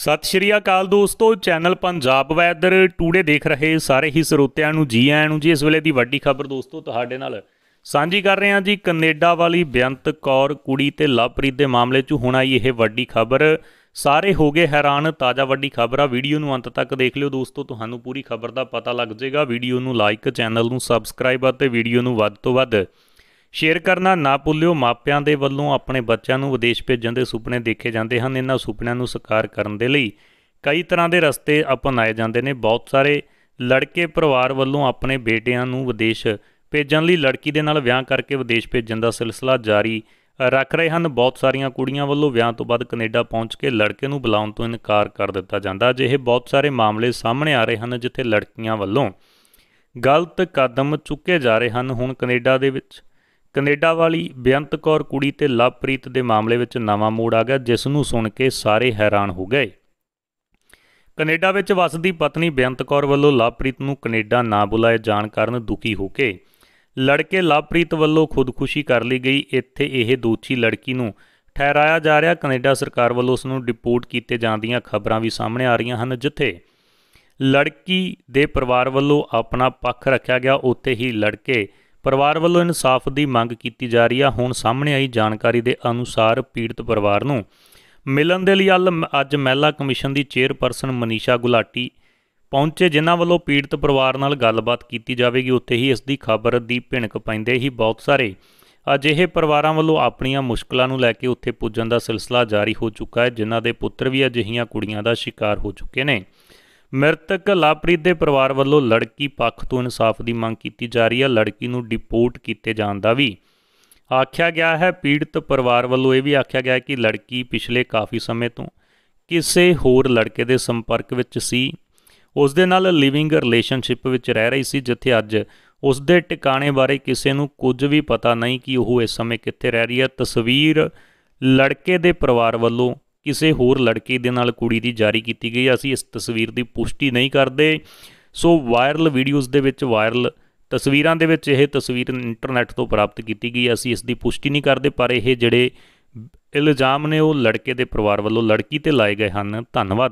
ਸਤਿ ਸ਼੍ਰੀ ਅਕਾਲ ਦੋਸਤੋ channel Punjab weather today ਦੇਖ ਰਹੇ ਸਾਰੇ ਹੀ ਸਰੋਤਿਆਂ ਨੂੰ ਜੀ ਆਇਆਂ ਨੂੰ ਜੀ ਇਸ ਵੇਲੇ ਦੀ ਵੱਡੀ ਖਬਰ ਦੋਸਤੋ ਤੁਹਾਡੇ ਨਾਲ ਸਾਂਝੀ ਕਰ ਰਹੇ ਹਾਂ ਜੀ ਕੈਨੇਡਾ ਵਾਲੀ ਬਿਆੰਤ ਕੌਰ ਕੁੜੀ ਤੇ ਲਵਪ੍ਰੀਤ ਦੇ ਮਾਮਲੇ 'ਚ ਹੁਣ ਆਈ ਇਹ ਵੱਡੀ ਖਬਰ ਸਾਰੇ ਹੋ ਗਏ ਹੈਰਾਨ ਤਾਜ਼ਾ ਵੱਡੀ ਖਬਰ ਆ ਵੀਡੀਓ ਨੂੰ ਅੰਤ ਤੱਕ ਦੇਖ ਲਿਓ ਦੋਸਤੋ ਤੁਹਾਨੂੰ ਪੂਰੀ ਖਬਰ ਦਾ ਪਤਾ ਲੱਗ ਜਾਏਗਾ ਵੀਡੀਓ ਨੂੰ ਲਾਈਕ ਚੈਨਲ ਨੂੰ ਸਬਸਕ੍ਰਾਈਬ ਅਤੇ ਵੀਡੀਓ ਨੂੰ ਵੱਧ ਤੋਂ ਵੱਧ ਸ਼ੇਅਰ ਕਰਨਾ ਨਾ ਭੁੱਲਿਓ ਮਾਪਿਆਂ ਦੇ ਵੱਲੋਂ ਆਪਣੇ ਬੱਚਿਆਂ ਨੂੰ ਵਿਦੇਸ਼ ਭੇਜਣ ਦੇ ਸੁਪਨੇ ਦੇਖੇ ਜਾਂਦੇ ਹਨ ਇਹਨਾਂ ਸੁਪਨਿਆਂ ਨੂੰ ਸਾਕਾਰ ਕਰਨ ਦੇ ਲਈ ਕਈ ਤਰ੍ਹਾਂ ਦੇ ਰਸਤੇ ਅਪਣਾਏ ਜਾਂਦੇ ਨੇ ਬਹੁਤ ਸਾਰੇ ਲੜਕੇ ਪਰਿਵਾਰ ਵੱਲੋਂ ਆਪਣੇ ਬੇਟਿਆਂ ਨੂੰ ਵਿਦੇਸ਼ ਭੇਜਣ ਲਈ ਲੜਕੀ ਦੇ ਨਾਲ ਵਿਆਹ ਕਰਕੇ ਵਿਦੇਸ਼ ਭੇਜਣ ਦਾ ਸਿਲਸਿਲਾ ਜਾਰੀ ਰੱਖ ਰਹੇ ਹਨ ਬਹੁਤ ਸਾਰੀਆਂ ਕੁੜੀਆਂ ਵੱਲੋਂ ਵਿਆਹ ਤੋਂ ਬਾਅਦ ਕੈਨੇਡਾ ਪਹੁੰਚ ਕੇ ਲੜਕੇ ਨੂੰ ਬੁਲਾਉਣ ਤੋਂ ਇਨਕਾਰ ਕਰ ਦਿੱਤਾ ਜਾਂਦਾ ਜਿਹੇ ਬਹੁਤ ਸਾਰੇ ਮਾਮਲੇ ਸਾਹਮਣੇ ਆ ਰਹੇ ਹਨ ਜਿੱਥੇ ਲੜਕੀਆਂ ਵੱਲੋਂ ਗਲਤ ਕਦਮ ਚੁੱਕੇ ਜਾ ਰਹੇ ਹਨ ਹੁਣ ਕੈਨੇਡਾ ਦੇ ਵਿੱਚ ਕੈਨੇਡਾ ਵਾਲੀ ਬਿਆੰਤ ਕੌਰ ਕੁੜੀ ਤੇ ਲਵਪ੍ਰੀਤ ਦੇ ਮਾਮਲੇ ਵਿੱਚ ਨਵਾਂ ਮੋੜ ਆ ਗਿਆ ਜਿਸ ਨੂੰ ਸੁਣ ਕੇ ਸਾਰੇ ਹੈਰਾਨ ਹੋ ਗਏ ਕੈਨੇਡਾ ਵਿੱਚ ਵਸਦੀ ਪਤਨੀ ਬਿਆੰਤ ਕੌਰ ਵੱਲੋਂ ਲਵਪ੍ਰੀਤ ਨੂੰ ਕੈਨੇਡਾ ਨਾ ਬੁਲਾਏ ਜਾਣ ਕਾਰਨ ਦੁਖੀ ਹੋ ਕੇ ਲੜਕੇ ਲਵਪ੍ਰੀਤ ਵੱਲੋਂ ਖੁਦਕੁਸ਼ੀ ਕਰ ਲਈ ਗਈ ਇੱਥੇ ਇਹ ਦੋਚੀ ਲੜਕੀ ਨੂੰ ਠਹਿਰਾਇਆ ਜਾ ਰਿਹਾ ਕੈਨੇਡਾ ਸਰਕਾਰ ਵੱਲੋਂ ਉਸ ਨੂੰ ਡਿਪੋਰਟ ਕੀਤੇ ਜਾਣ ਦੀਆਂ ਖਬਰਾਂ ਵੀ ਸਾਹਮਣੇ ਆ ਰਹੀਆਂ ਹਨ ਜਿੱਥੇ ਲੜਕੀ ਦੇ ਪਰਿਵਾਰ ਵੱਲੋਂ ਆਪਣਾ ਪੱਖ ਰੱਖਿਆ ਗਿਆ ਉੱਥੇ ਹੀ ਲੜਕੇ ਪਰਿਵਾਰ ਵੱਲੋਂ ਇਨਸਾਫ ਦੀ ਮੰਗ ਕੀਤੀ ਜਾ ਰਹੀ ਆ ਹੁਣ ਸਾਹਮਣੇ ਆਈ ਜਾਣਕਾਰੀ ਦੇ ਅਨੁਸਾਰ ਪੀੜਤ ਪਰਿਵਾਰ ਨੂੰ ਮਿਲਣ ਦੇ ਲਈ ਅੱਜ ਮਹਿਲਾ ਕਮਿਸ਼ਨ ਦੀ ਚੇਅਰਪਰਸਨ ਮਨੀਸ਼ਾ ਗੁਲਾਟੀ ਪਹੁੰਚੇ ਜਿਨ੍ਹਾਂ ਵੱਲੋਂ ਪੀੜਤ ਪਰਿਵਾਰ ਨਾਲ ਗੱਲਬਾਤ ਕੀਤੀ ਜਾਵੇਗੀ ਉੱਥੇ ਹੀ ਇਸ ਦੀ ਖਬਰ ਦੀ ਭਿਣਕ ਪੈਂਦੇ ਹੀ ਬਹੁਤ ਸਾਰੇ ਅਜਿਹੇ ਪਰਿਵਾਰਾਂ ਵੱਲੋਂ ਆਪਣੀਆਂ ਮੁਸ਼ਕਲਾਂ ਨੂੰ ਲੈ ਕੇ ਉੱਥੇ ਪੁੱਜਣ ਦਾ ਸਿਲਸਿਲਾ ਜਾਰੀ ਹੋ ਚੁੱਕਾ ਹੈ ਜਿਨ੍ਹਾਂ ਦੇ ਪੁੱਤਰ ਵੀ ਅਜਿਹੀਆਂ ਕੁੜੀਆਂ ਦਾ ਸ਼ਿਕਾਰ ਹੋ ਚੁੱਕੇ ਨੇ ਮ੍ਰਿਤਕ ਲਾਪਰੀਤ ਦੇ ਪਰਿਵਾਰ ਵੱਲੋਂ ਲੜਕੀ ਪੱਖ ਤੋਂ ਇਨਸਾਫ ਦੀ ਮੰਗ ਕੀਤੀ ਜਾ ਰਹੀ ਹੈ ਲੜਕੀ ਨੂੰ ਡਿਪੋਰਟ ਕੀਤੇ ਜਾਣ ਦਾ ਵੀ ਆਖਿਆ ਗਿਆ ਹੈ ਪੀੜਤ ਪਰਿਵਾਰ ਵੱਲੋਂ ਇਹ ਵੀ ਆਖਿਆ ਗਿਆ ਹੈ ਕਿ ਲੜਕੀ ਪਿਛਲੇ ਕਾਫੀ ਸਮੇਂ ਤੋਂ ਕਿਸੇ ਹੋਰ ਲੜਕੇ ਦੇ ਸੰਪਰਕ ਵਿੱਚ ਸੀ ਉਸ ਦੇ ਨਾਲ ਲਿਵਿੰਗ ਰਿਲੇਸ਼ਨਸ਼ਿਪ ਵਿੱਚ ਰਹਿ ਰਹੀ ਸੀ ਜਿੱਥੇ ਅੱਜ ਉਸ ਦੇ ਟਿਕਾਣੇ ਬਾਰੇ ਕਿਸੇ ਨੂੰ ਕੁਝ ਵੀ ਪਤਾ ਨਹੀਂ ਕਿ ਉਹ ਇਸ ਸਮੇਂ ਕਿੱਥੇ ਰਹਿ ਰਹੀ ਹੈ ਤਸਵੀਰ ਲੜਕੇ ਦੇ ਪਰਿਵਾਰ ਵੱਲੋਂ ਕਿਸੇ ਹੋਰ ਲੜਕੇ ਦੇ ਨਾਲ ਕੁੜੀ ਦੀ ਜਾਰੀ ਕੀਤੀ ਗਈ ਅਸੀਂ ਇਸ ਤਸਵੀਰ ਦੀ ਪੁਸ਼ਟੀ ਨਹੀਂ ਕਰਦੇ ਸੋ ਵਾਇਰਲ ਵੀਡੀਓਜ਼ ਦੇ ਵਿੱਚ ਵਾਇਰਲ ਤਸਵੀਰਾਂ ਦੇ ਵਿੱਚ ਇਹ ਤਸਵੀਰ ਇੰਟਰਨੈਟ ਤੋਂ ਪ੍ਰਾਪਤ ਕੀਤੀ ਗਈ ਅਸੀਂ ਇਸ ਦੀ ਪੁਸ਼ਟੀ ਨਹੀਂ ਕਰਦੇ ਪਰ ਇਹ ਜਿਹੜੇ ਇਲਜ਼ਾਮ ਨੇ ਉਹ ਲੜਕੇ ਦੇ ਪਰਿਵਾਰ ਵੱਲੋਂ ਲੜਕੀ ਤੇ ਲਾਏ ਗਏ ਹਨ ਧੰਨਵਾਦ